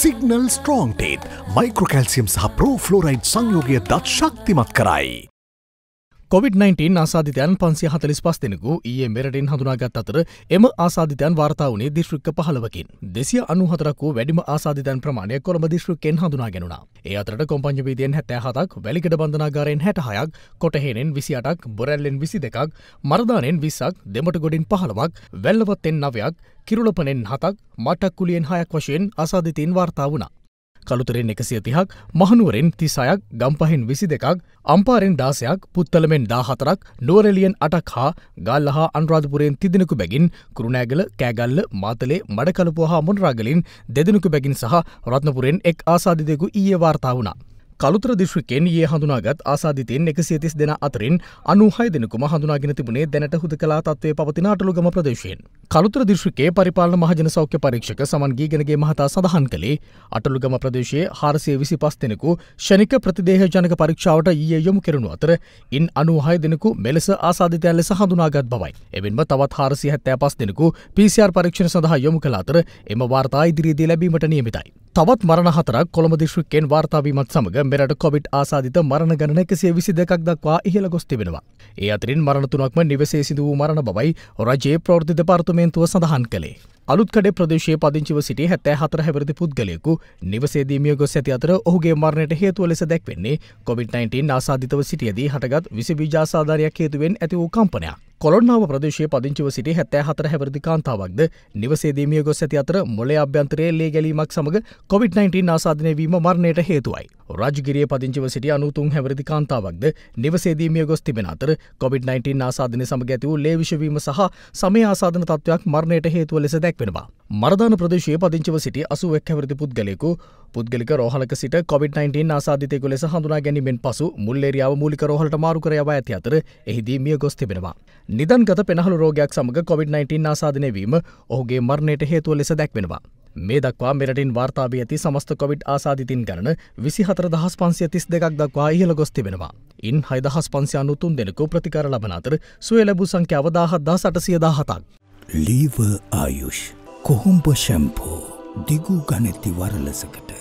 Signal ස්ට්‍රෝන්ටේත් මයික්‍රකල්සියම් සහ ප්‍රෝෆ්ලෝරයිඩ් සංයෝගය දත් ශක්තිමත් කරයි. COොVID-19 ආසාධිතයන් පන්සි හතලිස් පස් දෙෙනකු ඒ මෙරටින් හඳුනාගත් අතර එම ආසාධිතයන් වාර්තාාවනේ දිශ්‍රික්ක පහලවකින් දෙසිය අනුහතරකු වැඩිම ආසාධිතන් ප්‍රමාණය කොළඹ දිශ්‍රික්කෙන් හඳුනා ගෙනුණ ඒ අතරට කොම්පංජවීදයෙන් හැත්තෑ හතක් වැලිකට බඳනාගාරයෙන් හැටහයක් කොටහෙනෙන් විසිටක් බොරැල්ලෙන් විසි දෙකක් මරදානෙන් විස්සක් දෙමට ගොඩින් පහලවක් වැල්ලවත්තෙන් නවයක් කිරුලපනෙන් හතක් මටක්කුලියෙන් හයක් වශයෙන් අසාධිතීන් වාර්තා වුණා කළුතරෙන් එකසියතිහක් මහනුවරෙන් තිසයක් ගම්පහෙන් විසි දෙකක් අම්පාරෙන් දාසයක් පුත්තලමෙන් දාහතරක් නුවරලියෙන් අටක් හා ගල්ල හා අන්රාධපුරයෙන් තිදිනකු බැගින් කුරුණෑගල කෑගල්ල මාතලේ මඩකලපු හා මොනරාගලින් දෙදෙනකු බැගින් සහ රත්නපුරෙන් එක් ආසාධිතයකු ඊයේ වාර්තා වුණා. කළුතර දිශ්‍රිකෙන් ඒ හඳුනාගත් ආසාධිතයෙන් එකසිය තිස් දෙෙන අතරින් අනුහය දෙනකුම හඳුනාගෙන තිබුණේ දැනට හුද කලා තත්වය පවතින අටළුගම ප්‍රදේශයෙන්. කළුතර දිශ්‍රිකේ පරිපාලන මහජන සෞඛ්‍ය පරීක්ෂක සමන්ගීගෙනගේ මහතා සඳහන් කළේ අටළුගම ප්‍රදේශයේ හාරසය විසි පස් දෙෙනෙකු ෂණික ප්‍රතිදේහ ජනක පරීක්ෂාවට ඊයේ යොමු කරනු අතර ඉන් අනුහය දෙනෙකු මෙලෙස ආසාධිතයන් ලෙස හඳුනාගත් බවයි. එමෙන්ම තවත් හාරසි හැත්තෑ පස් දෙෙනෙකු පිසිR පරීක්ෂණ සඳහා යොමු කලාතර එම වාර්තා ඉදිරියේදී ලැබීමට නියමිතයි. තවත් මරණ හතරක් කොළඹ දිශ්‍රික්කෙන් වාර්තාාවීමත් සමඟ මෙරට කොවිට් ආසාධිත මරණ ගණන එකසිය විසි දෙකක් දක්වා ඉහළ ගොස් තිබෙනවා. ඒ අතරින් මරණතුනක්ම නිවසේ සිදු වූ මරණ බවයි රජයේ ප්‍රෘතිධ පාර්තමේන්තුව සඳහන් කළේ. අලුත්කඩේ ප්‍රදේශයේ පදිංචිව සිටි හැත්තෑ හතර හැවරදි පුද්ගලයෙකු නිවසේදීමිය ගොස් ඇති අතර ඔහුගේ මරණයට හේතුව ලෙස දැක්වෙන්නේ කොවිD-19 ආසාධිතව සිටියදී හටගත් විසි විජාසාධාරයක් හේතුවෙන් ඇති වූ කම්පනයක්. කොළොන්නාව ප්‍රදේශය පදිංචිව සිටි හැත්තෑ හතර හැවරදි කාන්තාවක්ද නිවසේදීමිය ගොස් ඇති අතර මොලේ අභ්‍යන්තරයේ ලේ ගැලීමක් සමඟ කොවිD-19 ආසාධනයවීම මරණයට හේතුවයි. රජගිරිය පදිංචිව සිටි අනුතුන් හැවරදි කාන්තාවක්ද නිවසේදීමිය ගොස් තිබෙන අතර කොවිD-19 ආසාධනය සමඟ ඇති වූ ලේවිශවීම සහ සමය ආසාධන තත්ත්වයක් මරණයට හේතුව ලෙස දැක්වෙනවා. මරදාන ප්‍රදේශයේ පදිංචිව සිටි අසුවක් හැවරදි පුද්ගලයෙකු පුද්ගලික රෝහලක සිට කොවිD-19 ආසාධිතයකු ලෙස හඳුනා ගැනීමෙන් පසු මුල්ලේරියාව මූලික රෝහලට මාරු කර යවා ඇති අතර එහිදී මිය ගොස් තිබෙනවා. නිදන්ගත පෙනහළු රෝගයක් සමග කොවිD-19 ආසාධනය වීම ඔහුගේ මරණයට හේතුව ලෙස දැක්වෙනවා. මේ දක්වා මෙරටින් වාර්තාාව ඇති සමස්ත කොවිඩ් ආසාධිතින් ගණන විසි හතර දහස් පන්සිය තිස් දෙකක් දක්වා ඉහළ ගොස් තිබෙනවා. ඉන් හයිදහස් පන්සියනු තුන් දෙනෙකු ප්‍රතිකර ලබන අතර සුවේ ලැබූ සංඛ්‍යාව දාහත්දා සටසිය දාහතක්. ලීව ආයුෂ් කොහොම්ප ශැම්පෝ. දිගු ගණැති වරලසකට